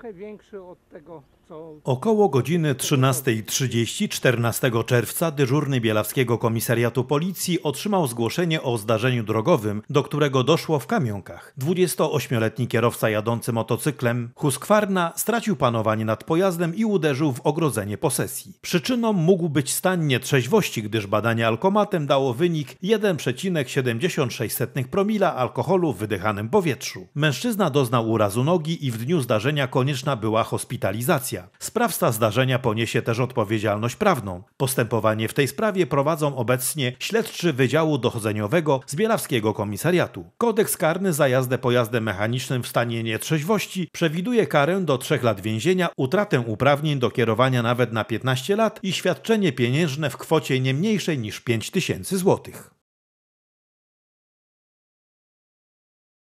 trochę większy od tego, co... Około godziny 13.30 14 czerwca dyżurny Bielawskiego Komisariatu Policji otrzymał zgłoszenie o zdarzeniu drogowym, do którego doszło w Kamionkach. 28-letni kierowca jadący motocyklem Husqvarna stracił panowanie nad pojazdem i uderzył w ogrodzenie posesji. Przyczyną mógł być stan nietrzeźwości, gdyż badanie alkomatem dało wynik 1,76 promila alkoholu w wydychanym powietrzu. Mężczyzna doznał urazu nogi i w dniu zdarzenia konieczności konieczna była hospitalizacja. Sprawca zdarzenia poniesie też odpowiedzialność prawną. Postępowanie w tej sprawie prowadzą obecnie śledczy Wydziału Dochodzeniowego z Bielawskiego Komisariatu. Kodeks karny za jazdę pojazdem mechanicznym w stanie nietrzeźwości przewiduje karę do 3 lat więzienia, utratę uprawnień do kierowania nawet na 15 lat i świadczenie pieniężne w kwocie nie mniejszej niż 5 tysięcy złotych.